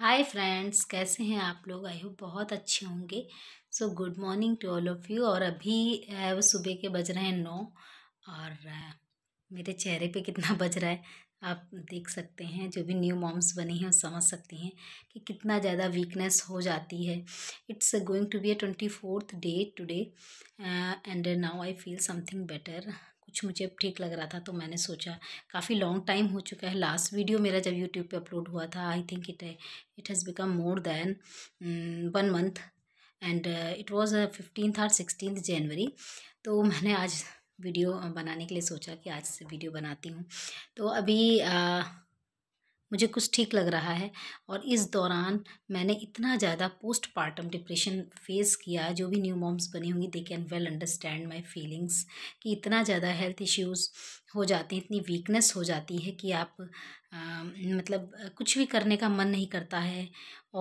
hi friends कैसे हैं आप लोग आई होप बहुत अच्छे होंगे so good morning to all of you और अभी वो सुबह के बज रहे हैं नौ और मेरे चेहरे पे कितना बज रहा है आप देख सकते हैं जो भी न्यू मॉम्स बनी हैं समझ सकती हैं कि कितना ज़्यादा वीकनेस हो जाती है it's going to be a twenty fourth day today and now I feel something better कुछ मुझे ठीक लग रहा था तो मैंने सोचा काफ़ी लॉन्ग टाइम हो चुका है लास्ट वीडियो मेरा जब यूट्यूब पे अपलोड हुआ था I think it it has become more than one month and it was fifteen और सिक्सटीन जनवरी तो मैंने आज वीडियो बनाने के लिए सोचा कि आज से वीडियो बनाती हूँ तो अभी uh, मुझे कुछ ठीक लग रहा है और इस दौरान मैंने इतना ज़्यादा पोस्ट पार्टम डिप्रेशन फेस किया जो भी न्यू मॉम्स बनी होंगी they can well understand my feelings कि इतना ज़्यादा हेल्थ इश्यूज़ हो जाते हैं इतनी वीकनेस हो जाती है कि आप आ, मतलब कुछ भी करने का मन नहीं करता है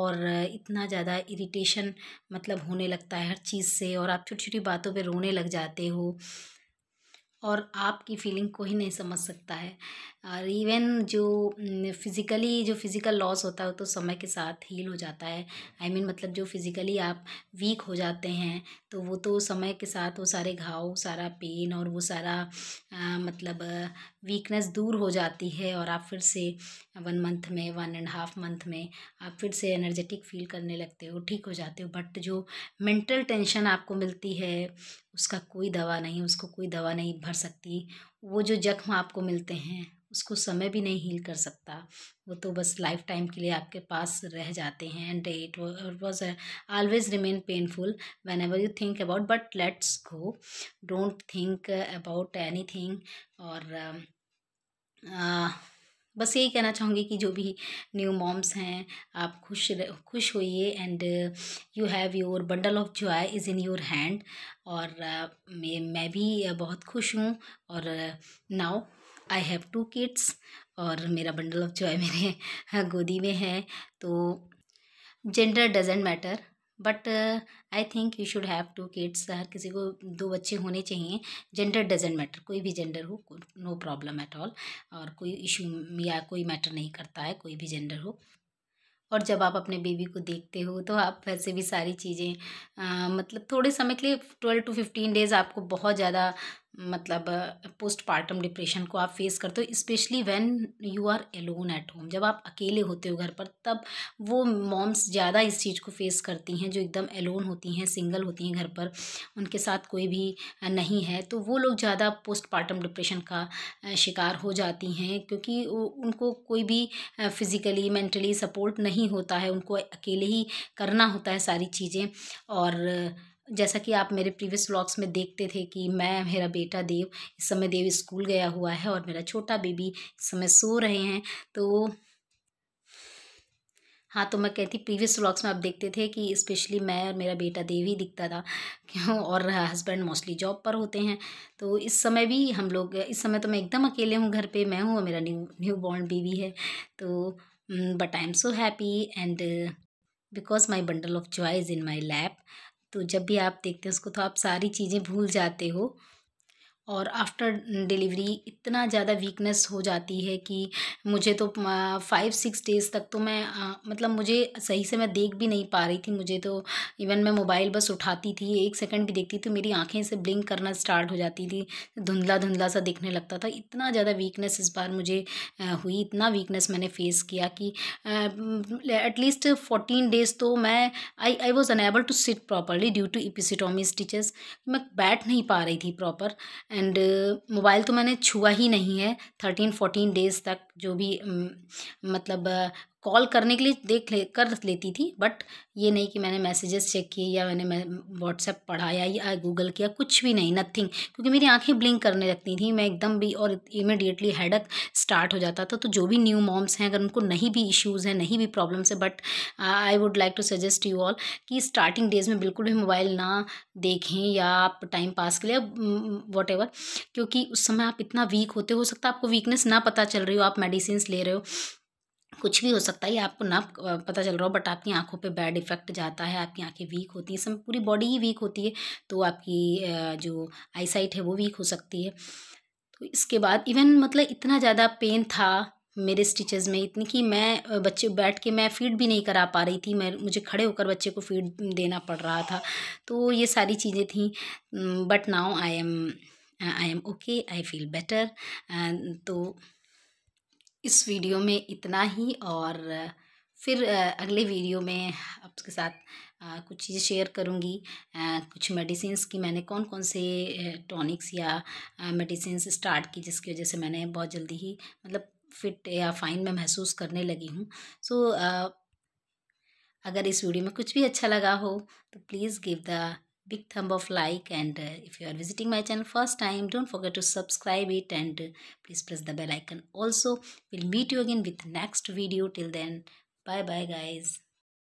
और इतना ज़्यादा इरिटेशन मतलब होने लगता है हर चीज़ से और आप छोटी छोटी बातों पर रोने लग जाते हो और आपकी फीलिंग कोई नहीं समझ सकता है और इवन जो फिज़िकली जो फिज़िकल लॉस होता है वो तो समय के साथ हील हो जाता है आई I मीन mean, मतलब जो फिज़िकली आप वीक हो जाते हैं तो वो तो समय के साथ वो सारे घाव सारा पेन और वो सारा आ, मतलब वीकनेस दूर हो जाती है और आप फिर से वन मंथ में वन एंड हाफ मंथ में आप फिर से एनर्जेटिक फील करने लगते हो ठीक हो जाते हो बट जो मेंटल टेंशन आपको मिलती है उसका कोई दवा नहीं उसको कोई दवा नहीं भर सकती वो जो जख्म आपको मिलते हैं उसको समय भी नहीं हील कर सकता वो तो बस लाइफ टाइम के लिए आपके पास रह जाते हैं and it was always remain painful whenever you think about but let's go don't think about anything और um, uh, uh, बस यही कहना चाहूँगी कि जो भी न्यू मॉम्स हैं आप खुश खुश होइए and you have your bundle of joy is in your hand और मैं मैं भी बहुत खुश हूँ और now I have two kids और मेरा बंडल ऑफ जॉय मेरे गोदी में है तो gender doesn't matter but I think you should have two kids हर किसी को दो बच्चे होने चाहिए जेंडर डजेंट मैटर कोई भी जेंडर हो नो प्रॉब्लम एट ऑल और कोई इशू या कोई मैटर नहीं करता है कोई भी जेंडर हो और जब आप अपने बेबी को देखते हो तो आप वैसे भी सारी चीज़ें मतलब थोड़े समय के लिए ट्वेल्व टू फिफ्टीन डेज़ आपको बहुत ज़्यादा मतलब पोस्टपार्टम डिप्रेशन को आप फेस करते हो specially when you are alone at home जब आप अकेले होते हो घर पर तब वो मॉम्स ज़्यादा इस चीज़ को फेस करती हैं जो एकदम एलोन होती हैं सिंगल होती हैं घर पर उनके साथ कोई भी नहीं है तो वो लोग ज़्यादा पोस्टपार्टम डिप्रेशन का शिकार हो जाती हैं क्योंकि उनको कोई भी फिज़िकली मेंटली सपोर्ट नहीं होता है उनको अकेले ही करना होता है सारी चीज़ें और जैसा कि आप मेरे प्रीवियस व्लॉग्स में देखते थे कि मैं मेरा बेटा देव इस समय देव स्कूल गया हुआ है और मेरा छोटा बेबी इस समय सो रहे हैं तो हाँ तो मैं कहती प्रीवियस व्लॉग्स में आप देखते थे कि स्पेशली मैं और मेरा बेटा देव ही दिखता था क्यों और हस्बैंड मोस्टली जॉब पर होते हैं तो इस समय भी हम लोग इस समय तो मैं एकदम अकेले हूँ घर पे मैं हूँ और मेरा न्यू न्यू बॉर्न बेबी है तो but I am so happy and because my bundle of joy is in my lap तो जब भी आप देखते हैं उसको तो आप सारी चीज़ें भूल जाते हो और आफ्टर डिलीवरी इतना ज़्यादा वीकनेस हो जाती है कि मुझे तो फाइव सिक्स डेज़ तक तो मैं आ, मतलब मुझे सही से मैं देख भी नहीं पा रही थी मुझे तो इवन मैं मोबाइल बस उठाती थी एक सेकंड भी देखती थी मेरी आंखें से ब्लिंक करना स्टार्ट हो जाती थी धुंधला धुंधला सा दिखने लगता था इतना ज़्यादा वीकनेस इस बार मुझे हुई इतना वीकनेस मैंने फेस किया कि एटलीस्ट फोर्टीन डेज़ तो मैं I I was unable to sit properly due to episiotomy stitches मैं बैठ नहीं पा रही थी प्रॉपर एंड मोबाइल तो मैंने छुआ ही नहीं है थर्टीन फोर्टीन डेज़ तक जो भी मतलब कॉल करने के लिए देख ले कर लेती थी बट ये नहीं कि मैंने मैसेजेस चेक किए या मैंने मैं व्हाट्सएप पढ़ाया या गूगल किया कुछ भी नहीं नथिंग क्योंकि मेरी आंखें ब्लिंक करने लगती थी मैं एकदम भी और इमिडिएटली हेडक स्टार्ट हो जाता था तो जो भी न्यू मॉम्स हैं अगर उनको नहीं भी इश्यूज़ हैं नहीं भी प्रॉब्लम्स है but I would like to suggest you all कि स्टार्टिंग डेज़ में बिल्कुल भी मोबाइल ना देखें या आप टाइम पास के लिए वॉट क्योंकि उस समय आप इतना वीक होते हो सकता है आपको वीकनेस ना पता चल रही हो आप मेडिसिन ले रहे हो कुछ भी हो सकता है आपको ना पता चल रहा हो बट आपकी आंखों पे बैड इफेक्ट जाता है आपकी आंखें वीक होती हैं इसमें पूरी बॉडी ही वीक होती है तो आपकी जो आईसाइट है वो वीक हो सकती है तो इसके बाद इवन मतलब इतना ज़्यादा पेन था मेरे स्टिचेस में इतनी कि मैं बच्चे बैठ के मैं फीड भी नहीं करा पा रही थी मैं मुझे खड़े होकर बच्चे को फीड देना पड़ रहा था तो ये सारी चीज़ें थी but now I am I am okay I feel better तो इस वीडियो में इतना ही और फिर अगले वीडियो में आपके साथ कुछ चीज़ें शेयर करूँगी कुछ मेडिसिन की मैंने कौन कौन से टॉनिक्स या मेडिसिन स्टार्ट की जिसकी वजह से मैंने बहुत जल्दी ही मतलब फिट या फाइन में महसूस करने लगी हूँ सो so, अगर इस वीडियो में कुछ भी अच्छा लगा हो तो please give the big thumb of like and uh, if you are visiting my channel first time don't forget to subscribe it and uh, please press the bell icon also we'll meet you again with next video till then bye bye guys